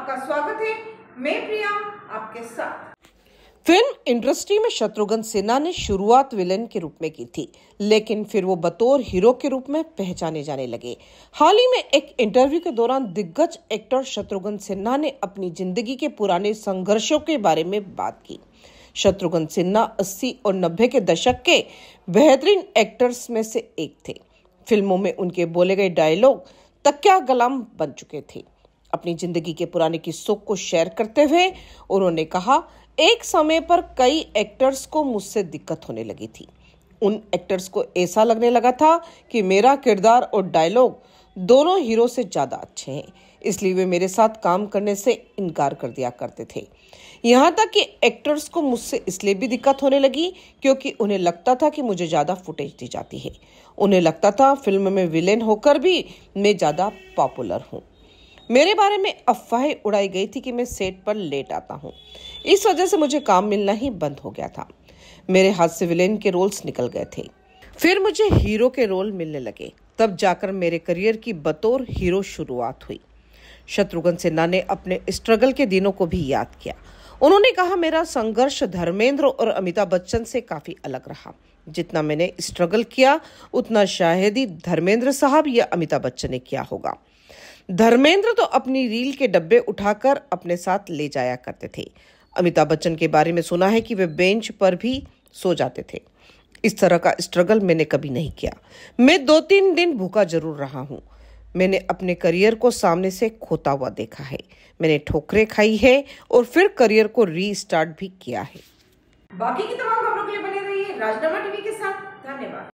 आपका स्वागत है मैं प्रिया आपके साथ फिल्म इंडस्ट्री में शत्रुघ्न सिन्हा ने शुरुआत विलेन के रूप में की थी लेकिन फिर वो बतौर हीरो के रूप में पहचाने जाने लगे हाल ही में एक इंटरव्यू के दौरान दिग्गज एक्टर शत्रुघ्न सिन्हा ने अपनी जिंदगी के पुराने संघर्षों के बारे में बात की शत्रुघ्न सिन्हा 80 और 90 के दशक के बेहतरीन एक्टर्स में से एक थे फिल्मों में उनके बोले गए डायलॉग तकिया गलाम बन चुके थे अपनी जिंदगी के पुराने किस्सों को शेयर करते हुए उन्होंने कहा एक समय पर कई एक्टर्स को मुझसे दिक्कत होने लगी थी उन एक्टर्स को ऐसा लगने लगा था कि मेरा किरदार और डायलॉग दोनों हीरो से ज़्यादा अच्छे हैं इसलिए वे मेरे साथ काम करने से इनकार कर दिया करते थे यहाँ तक कि एक्टर्स को मुझसे इसलिए भी दिक्कत होने लगी क्योंकि उन्हें लगता था कि मुझे ज़्यादा फुटेज दी जाती है उन्हें लगता था फिल्म में विलेन होकर भी मैं ज़्यादा पॉपुलर हूँ मेरे बारे में अफवाहें उड़ाई गई थी कि मैं सेट पर लेट आता हूँ इस वजह से मुझे काम मिलना ही बंद हो गया था मेरे हाथ से विलेन के रोल्स निकल गए थे फिर मुझे हीरो के रोल मिलने लगे तब जाकर मेरे करियर की बतौर हीरो शुरुआत हुई शत्रुघ्न सिन्हा ने अपने स्ट्रगल के दिनों को भी याद किया उन्होंने कहा मेरा संघर्ष धर्मेंद्र और अमिताभ बच्चन से काफ़ी अलग रहा जितना मैंने स्ट्रगल किया उतना शायद ही धर्मेंद्र साहब या अमिताभ बच्चन ने किया होगा धर्मेंद्र तो अपनी रील के डब्बे उठाकर अपने साथ ले जाया करते थे अमिताभ बच्चन के बारे में सुना है कि वे बेंच पर भी सो जाते थे इस तरह का स्ट्रगल मैंने कभी नहीं किया मैं दो तीन दिन भूखा जरूर रहा हूँ मैंने अपने करियर को सामने से खोता हुआ देखा है मैंने ठोकरें खाई है और फिर करियर को रीस्टार्ट भी किया है बाकी की तमाम खबरों के लिए बने रहिए राजनामा टीवी के साथ धन्यवाद